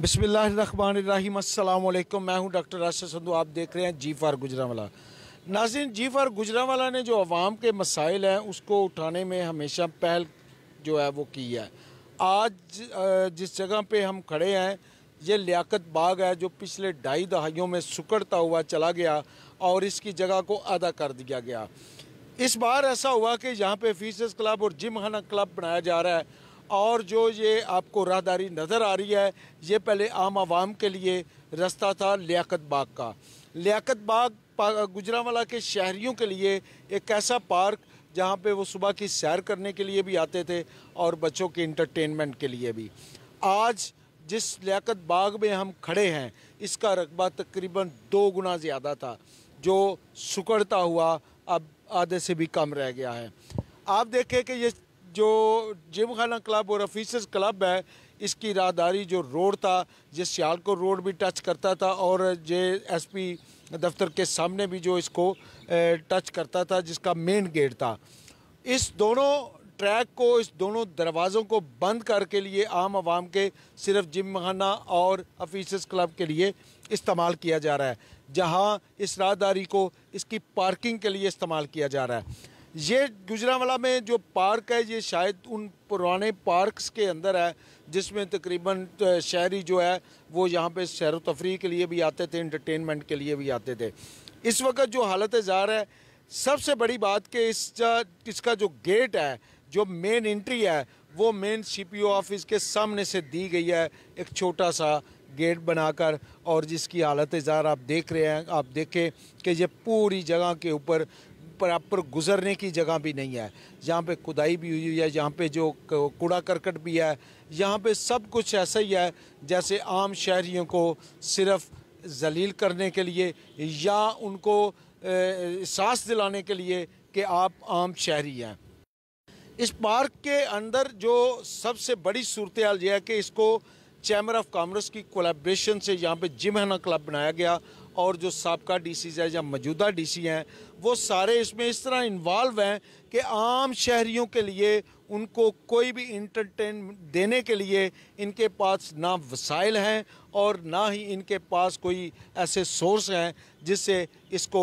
बिसमीम मैं हूं डॉक्टर राशि संधु आप देख रहे हैं जी फार गुजरावाला नाजिन जी फार गुजरावाला ने जो आवाम के मसाइल हैं उसको उठाने में हमेशा पहल जो है वो की है आज जिस जगह पे हम खड़े हैं ये लियाकत बाग है जो पिछले ढाई दहाइयों में सुकड़ता हुआ चला गया और इसकी जगह को अदा कर दिया गया इस बार ऐसा हुआ कि यहाँ पे फीसस क्लब और जिम क्लब बनाया जा रहा है और जो ये आपको राहदारी नज़र आ रही है ये पहले आम आवाम के लिए रास्ता था लियाकत बाग का लियाकत बाग गुजरावाला के शहरीों के लिए एक ऐसा पार्क जहाँ पे वो सुबह की सैर करने के लिए भी आते थे और बच्चों के इंटरटेनमेंट के लिए भी आज जिस लियाकत बाग में हम खड़े हैं इसका रकबा तकरीबन दो गुना ज़्यादा था जो सुकड़ता हुआ अब आधे से भी कम रह गया है आप देखें कि ये जो जिम खाना क्लब और ऑफिसर्स क्लब है इसकी राहदारी जो रोड था जिस सियालकोट रोड भी टच करता था और जे एसपी दफ्तर के सामने भी जो इसको टच करता था जिसका मेन गेट था इस दोनों ट्रैक को इस दोनों दरवाज़ों को बंद करके लिए आम आवाम के सिर्फ जिम खाना और ऑफिसर्स क्लब के लिए इस्तेमाल किया जा रहा है जहां इस राहदारी को इसकी पार्किंग के लिए इस्तेमाल किया जा रहा है ये गुजरावाला में जो पार्क है ये शायद उन पुराने पार्क्स के अंदर है जिसमें तकरीबन शहरी जो है वो यहाँ पे सैर तफरी के लिए भी आते थे इंटरटेनमेंट के लिए भी आते थे इस वक्त जो हालत ज़ार है सबसे बड़ी बात कि इस इसका जो गेट है जो मेन इंट्री है वो मेन सीपीओ ऑफिस के सामने से दी गई है एक छोटा सा गेट बनाकर और जिसकी हालत ज़ाहिर आप देख रहे हैं आप देखें कि ये पूरी जगह के ऊपर प्रॉपर गुजरने की जगह भी नहीं है जहाँ पे खुदाई भी हुई है जहाँ पे जो कूड़ा करकट भी है यहाँ पे सब कुछ ऐसा ही है जैसे आम शहरीों को सिर्फ जलील करने के लिए या उनको एहसास दिलाने के लिए कि आप आम शहरी हैं इस पार्क के अंदर जो सबसे बड़ी सूरत हाल यह है कि इसको चैम्बर ऑफ कामर्स की कोलेब्रेशन से यहाँ पे जिम क्लब बनाया गया और जो सबका डी सी है या मौजूदा डी सी हैं वो सारे इसमें इस तरह इन्वॉल्व हैं कि आम शहरीों के लिए उनको कोई भी इंटरटेन देने के लिए इनके पास ना वसाइल हैं और ना ही इनके पास कोई ऐसे सोर्स हैं जिससे इसको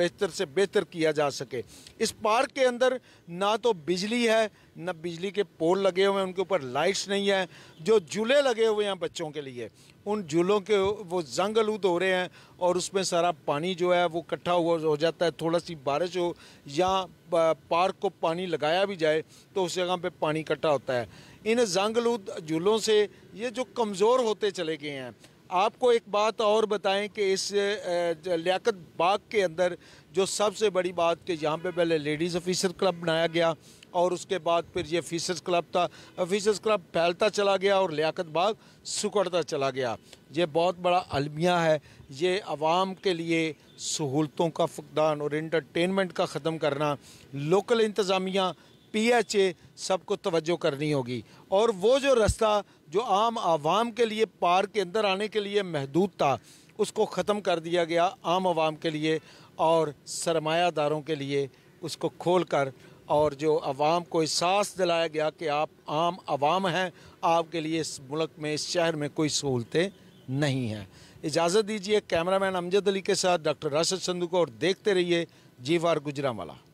बेहतर से बेहतर किया जा सके इस पार्क के अंदर ना तो बिजली है न बिजली के पोल लगे हुए हैं उनके ऊपर लाइट्स नहीं है जो झूले लगे हुए हैं बच्चों के लिए उन झूलों के वो जंग आलूद हो रहे हैं और उसमें सारा पानी जो है वो इकट्ठा हुआ हो जाता है थोड़ा सी बारिश हो या पार्क को पानी लगाया भी जाए तो उस जगह पे पानी इकट्ठा होता है इन जंग आलूद झूलों से ये जो कमज़ोर होते चले गए हैं आपको एक बात और बताएं कि इस लियाकत बाग के अंदर जो सबसे बड़ी बात कि यहाँ पे पहले लेडीज़ ऑफिसर क्लब बनाया गया और उसके बाद फिर ये फीसर्स क्लब था ऑफिसर्स क्लब फैलता चला गया और लियाकत बाग सुकड़ता चला गया ये बहुत बड़ा अलमिया है ये आवाम के लिए सहूलतों का फकदान और इंटरटेनमेंट का ख़त्म करना लोकल इंतज़ामिया पीएचए सबको तवज्जो करनी होगी और वो जो रास्ता जो आम आवाम के लिए पार्क के अंदर आने के लिए महदूद था उसको ख़त्म कर दिया गया आम आवाम के लिए और सरमायादारों के लिए उसको खोल कर और जो आवाम को एहसास दिलाया गया कि आप आम आवाम हैं आपके लिए इस मुल्क में इस शहर में कोई सहूलतें नहीं हैं इजाज़त दीजिए कैमरामैन अमजद अली के साथ डॉक्टर राशद संधु को और देखते रहिए जीवार गुजरा वाला